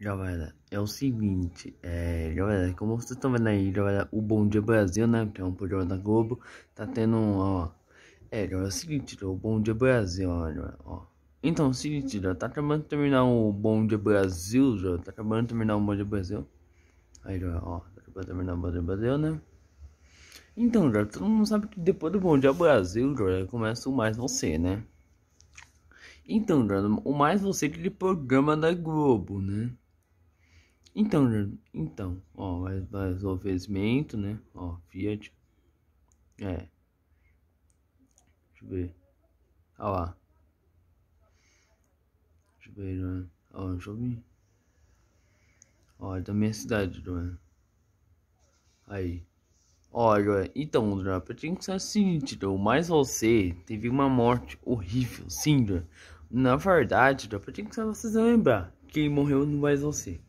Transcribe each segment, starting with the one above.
Galera, é o seguinte, é, galera, como vocês estão vendo aí, galera, o Bom Dia Brasil, né, que é um programa da Globo, tá tendo, ó, é, galera, é o seguinte, o Bom Dia Brasil, ó, galera, ó, então, é o seguinte, galera, tá acabando de terminar o Bom Dia Brasil, já, tá acabando de terminar o Bom Dia Brasil, aí, galera, ó, tá acabando de terminar o Bom Dia Brasil, né, então, galera, todo mundo sabe que depois do Bom Dia Brasil, galera, começa o Mais Você, né, então, galera, o Mais Você é aquele programa da Globo, né, então, então, ó, vai, vai resolvimento, né? Ó, Fiat. É. Deixa eu ver. Olha lá. Deixa eu ver, né? Ó, deixa eu ver. Ó, é da minha cidade, né? Aí. Olha, então, Dra, eu tinha que ser assim, Dra, mas você teve uma morte horrível, sim, Dra. Na verdade, Dra, eu tinha que ser você lembrar. Quem morreu não mais você.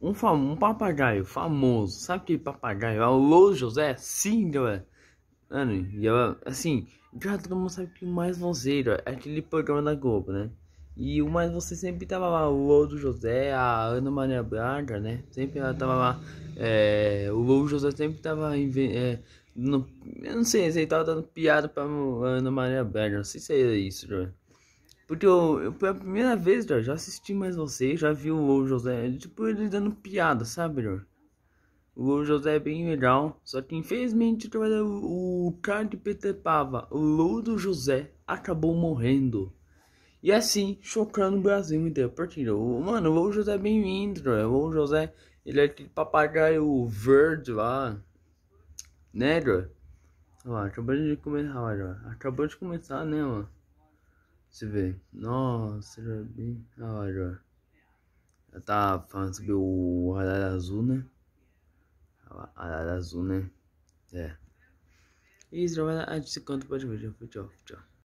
Um, fam um papagaio famoso, sabe que papagaio? Alô José? Sim, galera. Mano, e ela, assim, já todo mundo sabe que o Mais Vozeiro é aquele programa da Globo, né? E o Mais Você sempre tava lá, o Louro José, a Ana Maria Braga, né? Sempre ela tava lá, é, o Louro José sempre tava, é, no, eu não sei, ele tava dando piada pra Ana Maria Braga, não sei se é isso, porque eu, pela primeira vez, já, já assisti mais você, já vi o José, tipo, ele dando piada, sabe, Jorge? O José é bem legal, só que infelizmente o, o cara de Peter Pava, o Louro do José, acabou morrendo. E assim, chocando o Brasil inteiro. Partida. Mano, o José é bem lindo, o José, ele é aquele papagaio verde lá, né, Jorge? Ó, acabou de começar, Acabou de começar, né, mano? Você vê. Nossa, era bem da hora. Ela tá falando sobre o radar azul, né? Radar azul, né? É. E Israel, a gente se canta, pode ver. Tchau, tchau.